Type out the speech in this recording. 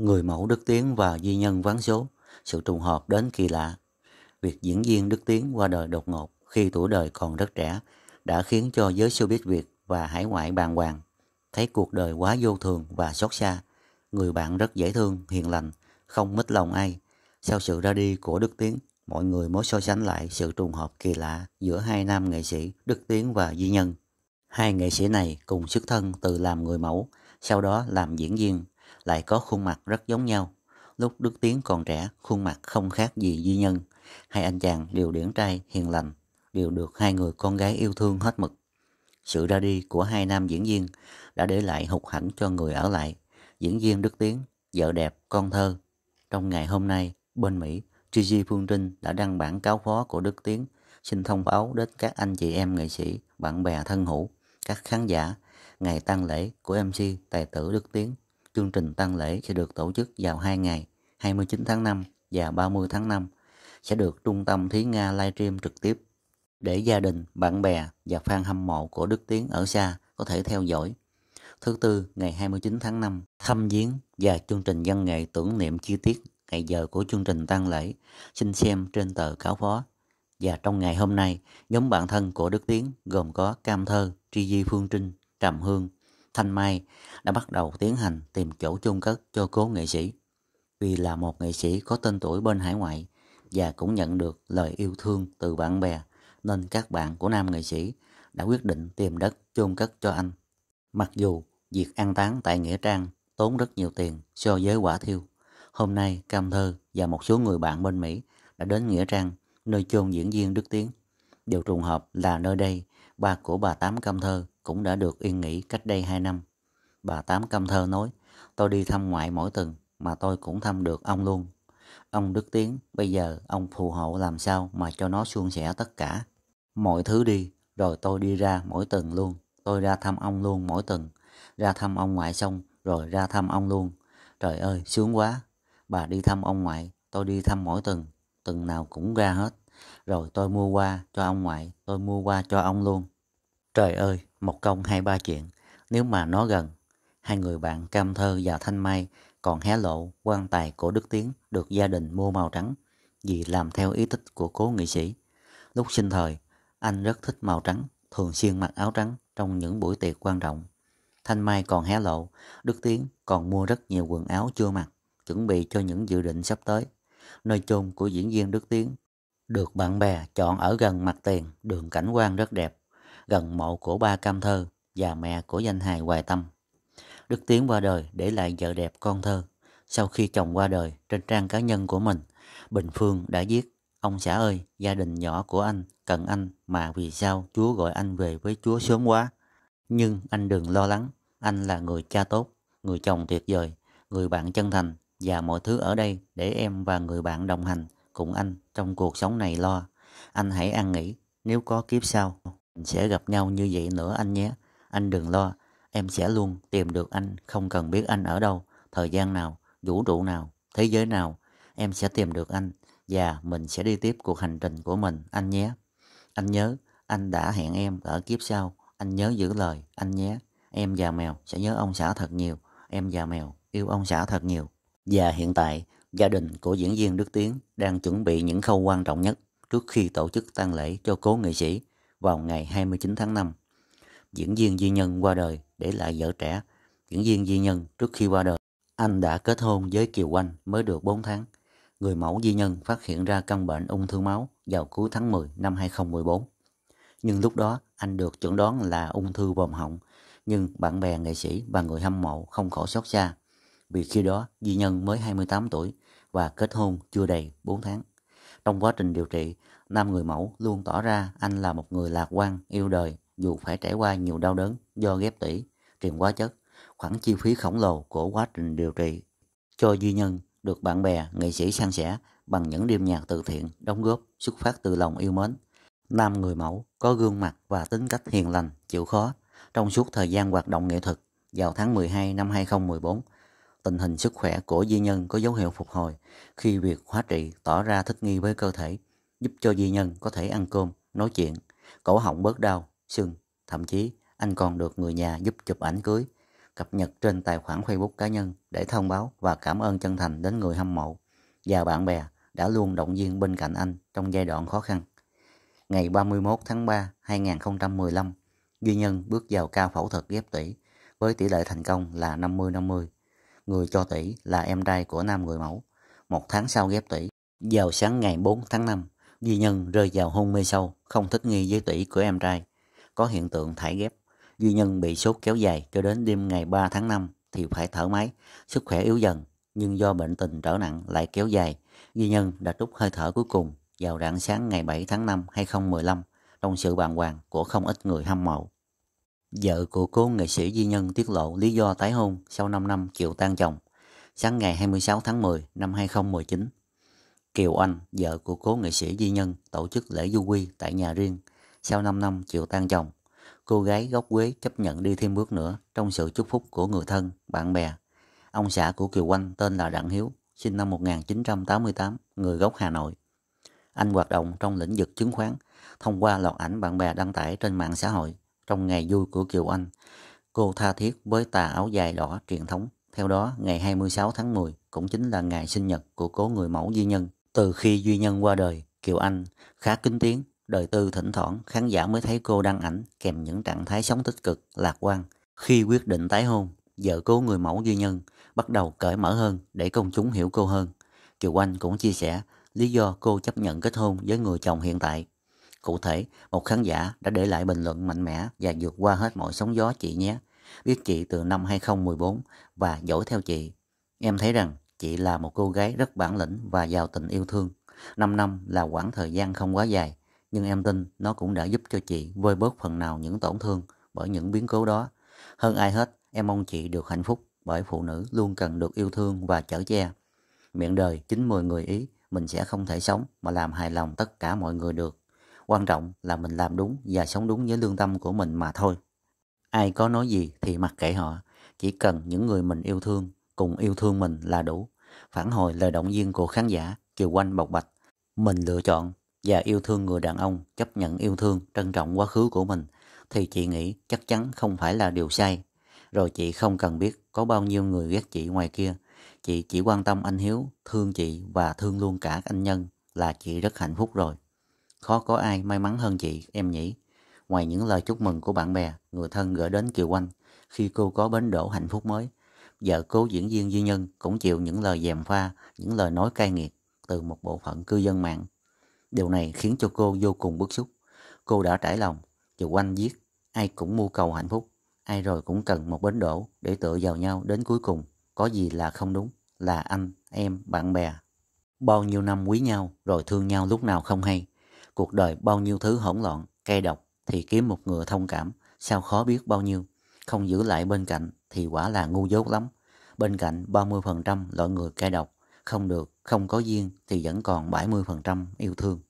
người mẫu Đức Tiến và di nhân ván số, sự trùng hợp đến kỳ lạ. Việc diễn viên Đức Tiến qua đời đột ngột khi tuổi đời còn rất trẻ đã khiến cho giới showbiz Việt và hải ngoại bàng hoàng. Thấy cuộc đời quá vô thường và xót xa, người bạn rất dễ thương, hiền lành, không mất lòng ai. Sau sự ra đi của Đức Tiến, mọi người mới so sánh lại sự trùng hợp kỳ lạ giữa hai nam nghệ sĩ Đức Tiến và Di Nhân. Hai nghệ sĩ này cùng xuất thân từ làm người mẫu, sau đó làm diễn viên, lại có khuôn mặt rất giống nhau. Lúc Đức Tiến còn trẻ, khuôn mặt không khác gì Duy Nhân. Hai anh chàng đều điển trai, hiền lành, đều được hai người con gái yêu thương hết mực. Sự ra đi của hai nam diễn viên đã để lại hụt hẳn cho người ở lại. Diễn viên Đức Tiến, vợ đẹp, con thơ. Trong ngày hôm nay, bên Mỹ, Gigi Phương Trinh đã đăng bản cáo phó của Đức Tiến xin thông báo đến các anh chị em nghệ sĩ, bạn bè thân hữu, các khán giả ngày tang lễ của MC Tài tử Đức Tiến chương trình tang lễ sẽ được tổ chức vào hai ngày 29 tháng 5 và 30 tháng 5 sẽ được Trung tâm Thúy Nga livestream trực tiếp để gia đình, bạn bè và fan hâm mộ của Đức Tiến ở xa có thể theo dõi. Thứ tư, ngày 29 tháng 5, thăm viếng và chương trình văn nghệ tưởng niệm chi tiết ngày giờ của chương trình tang lễ xin xem trên tờ cáo phó. Và trong ngày hôm nay, nhóm bạn thân của Đức Tiến gồm có Cam Thơ, Tri Di Phương Trinh, Trầm Hương, Thanh Mai đã bắt đầu tiến hành tìm chỗ chôn cất cho cố nghệ sĩ. Vì là một nghệ sĩ có tên tuổi bên hải ngoại và cũng nhận được lời yêu thương từ bạn bè nên các bạn của nam nghệ sĩ đã quyết định tìm đất chôn cất cho anh. Mặc dù việc an táng tại Nghĩa Trang tốn rất nhiều tiền so với quả thiêu. Hôm nay Cam Thơ và một số người bạn bên Mỹ đã đến Nghĩa Trang nơi chôn diễn viên Đức Tiến. Điều trùng hợp là nơi đây ba của bà Tám Cam Thơ cũng đã được yên nghỉ cách đây 2 năm. Bà Tám Cam Thơ nói, tôi đi thăm ngoại mỗi tuần mà tôi cũng thăm được ông luôn. Ông Đức Tiến, bây giờ ông phù hộ làm sao mà cho nó suôn sẻ tất cả. Mọi thứ đi, rồi tôi đi ra mỗi tuần luôn. Tôi ra thăm ông luôn mỗi tuần. Ra thăm ông ngoại xong, rồi ra thăm ông luôn. Trời ơi, sướng quá. Bà đi thăm ông ngoại, tôi đi thăm mỗi tuần. Tuần nào cũng ra hết. Rồi tôi mua qua cho ông ngoại, tôi mua qua cho ông luôn. Trời ơi, một công hai ba chuyện. Nếu mà nó gần, hai người bạn Cam Thơ và Thanh Mai còn hé lộ quan tài của Đức Tiến được gia đình mua màu trắng vì làm theo ý thích của cố nghệ sĩ. Lúc sinh thời, anh rất thích màu trắng, thường xuyên mặc áo trắng trong những buổi tiệc quan trọng. Thanh Mai còn hé lộ, Đức Tiến còn mua rất nhiều quần áo chưa mặc, chuẩn bị cho những dự định sắp tới. Nơi chôn của diễn viên Đức Tiến được bạn bè chọn ở gần mặt tiền, đường cảnh quan rất đẹp gần mộ của ba Cam Thơ và mẹ của danh hài Hoài Tâm. Đức Tiến qua đời để lại vợ đẹp con thơ. Sau khi chồng qua đời, trên trang cá nhân của mình, Bình Phương đã viết Ông xã ơi, gia đình nhỏ của anh cần anh mà vì sao Chúa gọi anh về với Chúa sớm quá. Nhưng anh đừng lo lắng, anh là người cha tốt, người chồng tuyệt vời, người bạn chân thành và mọi thứ ở đây để em và người bạn đồng hành cùng anh trong cuộc sống này lo. Anh hãy ăn nghỉ nếu có kiếp sau. Mình sẽ gặp nhau như vậy nữa anh nhé. Anh đừng lo, em sẽ luôn tìm được anh, không cần biết anh ở đâu, thời gian nào, vũ trụ nào, thế giới nào. Em sẽ tìm được anh và mình sẽ đi tiếp cuộc hành trình của mình, anh nhé. Anh nhớ, anh đã hẹn em ở kiếp sau, anh nhớ giữ lời, anh nhé. Em và mèo sẽ nhớ ông xã thật nhiều, em và mèo yêu ông xã thật nhiều. Và hiện tại, gia đình của diễn viên Đức Tiến đang chuẩn bị những khâu quan trọng nhất trước khi tổ chức tang lễ cho cố nghệ sĩ vào ngày 29 tháng 5. Diễn viên Duy Nhân qua đời để lại vợ trẻ. Diễn viên Duy Nhân trước khi qua đời, anh đã kết hôn với Kiều Anh mới được 4 tháng. Người mẫu Duy Nhân phát hiện ra căn bệnh ung thư máu vào cuối tháng 10 năm 2014. Nhưng lúc đó anh được chuẩn đoán là ung thư vòm họng, nhưng bạn bè nghệ sĩ và người hâm mộ không khỏi xót xa. Vì khi đó Duy Nhân mới 28 tuổi và kết hôn chưa đầy 4 tháng. Trong quá trình điều trị, Nam người mẫu luôn tỏ ra anh là một người lạc quan, yêu đời, dù phải trải qua nhiều đau đớn do ghép tủy, truyền hóa chất, khoản chi phí khổng lồ của quá trình điều trị. Cho Duy Nhân được bạn bè, nghệ sĩ san sẻ bằng những đêm nhạc từ thiện, đóng góp, xuất phát từ lòng yêu mến. Nam người mẫu có gương mặt và tính cách hiền lành, chịu khó. Trong suốt thời gian hoạt động nghệ thuật vào tháng 12 năm 2014, tình hình sức khỏe của Duy Nhân có dấu hiệu phục hồi khi việc hóa trị tỏ ra thích nghi với cơ thể giúp cho di nhân có thể ăn cơm, nói chuyện, cổ họng bớt đau, sưng. Thậm chí, anh còn được người nhà giúp chụp ảnh cưới, cập nhật trên tài khoản Facebook cá nhân để thông báo và cảm ơn chân thành đến người hâm mộ và bạn bè đã luôn động viên bên cạnh anh trong giai đoạn khó khăn. Ngày 31 tháng 3, 2015, Duy Nhân bước vào ca phẫu thuật ghép tủy với tỷ lệ thành công là 50-50. Người cho tủy là em trai của nam người mẫu. Một tháng sau ghép tủy, vào sáng ngày 4 tháng 5, Di Nhân rơi vào hôn mê sâu, không thích nghi với tỷ của em trai. Có hiện tượng thải ghép. Di Nhân bị sốt kéo dài cho đến đêm ngày 3 tháng 5 thì phải thở máy, sức khỏe yếu dần. Nhưng do bệnh tình trở nặng lại kéo dài, Di Nhân đã trút hơi thở cuối cùng vào rạng sáng ngày 7 tháng 5 2015 trong sự bàng hoàng của không ít người hâm mộ. Vợ của cố nghệ sĩ Di Nhân tiết lộ lý do tái hôn sau 5 năm chịu tan chồng. Sáng ngày 26 tháng 10 năm 2019, Kiều Anh, vợ của cố nghệ sĩ Di Nhân, tổ chức lễ du quy tại nhà riêng. Sau 5 năm chịu tan chồng, cô gái gốc Quế chấp nhận đi thêm bước nữa trong sự chúc phúc của người thân, bạn bè. Ông xã của Kiều Anh tên là Đặng Hiếu, sinh năm 1988, người gốc Hà Nội. Anh hoạt động trong lĩnh vực chứng khoán, thông qua loạt ảnh bạn bè đăng tải trên mạng xã hội. Trong ngày vui của Kiều Anh, cô tha thiết với tà áo dài đỏ truyền thống. Theo đó, ngày 26 tháng 10 cũng chính là ngày sinh nhật của cố người mẫu Di Nhân từ khi Duy Nhân qua đời, Kiều Anh khá kính tiếng, đời tư thỉnh thoảng khán giả mới thấy cô đăng ảnh kèm những trạng thái sống tích cực, lạc quan. Khi quyết định tái hôn, vợ cố người mẫu Duy Nhân bắt đầu cởi mở hơn để công chúng hiểu cô hơn. Kiều Anh cũng chia sẻ lý do cô chấp nhận kết hôn với người chồng hiện tại. Cụ thể, một khán giả đã để lại bình luận mạnh mẽ và vượt qua hết mọi sóng gió chị nhé. Biết chị từ năm 2014 và dõi theo chị. Em thấy rằng Chị là một cô gái rất bản lĩnh và giàu tình yêu thương. 5 năm là quãng thời gian không quá dài, nhưng em tin nó cũng đã giúp cho chị vơi bớt phần nào những tổn thương bởi những biến cố đó. Hơn ai hết, em mong chị được hạnh phúc bởi phụ nữ luôn cần được yêu thương và chở che. Miệng đời 9-10 người Ý, mình sẽ không thể sống mà làm hài lòng tất cả mọi người được. Quan trọng là mình làm đúng và sống đúng với lương tâm của mình mà thôi. Ai có nói gì thì mặc kệ họ, chỉ cần những người mình yêu thương cùng yêu thương mình là đủ. Phản hồi lời động viên của khán giả, Kiều Oanh bộc bạch. Mình lựa chọn và yêu thương người đàn ông, chấp nhận yêu thương, trân trọng quá khứ của mình, thì chị nghĩ chắc chắn không phải là điều sai. Rồi chị không cần biết có bao nhiêu người ghét chị ngoài kia. Chị chỉ quan tâm anh Hiếu, thương chị và thương luôn cả anh Nhân là chị rất hạnh phúc rồi. Khó có ai may mắn hơn chị, em nhỉ. Ngoài những lời chúc mừng của bạn bè, người thân gửi đến Kiều Oanh khi cô có bến đỗ hạnh phúc mới, vợ cố diễn viên Duy Nhân cũng chịu những lời dèm pha, những lời nói cay nghiệt từ một bộ phận cư dân mạng. Điều này khiến cho cô vô cùng bức xúc. Cô đã trải lòng, dù quanh giết, ai cũng mưu cầu hạnh phúc, ai rồi cũng cần một bến đổ để tựa vào nhau đến cuối cùng. Có gì là không đúng, là anh, em, bạn bè. Bao nhiêu năm quý nhau rồi thương nhau lúc nào không hay. Cuộc đời bao nhiêu thứ hỗn loạn, cay độc thì kiếm một người thông cảm, sao khó biết bao nhiêu. Không giữ lại bên cạnh thì quả là ngu dốt lắm. Bên cạnh 30% loại người cay độc, không được, không có duyên thì vẫn còn 70% yêu thương.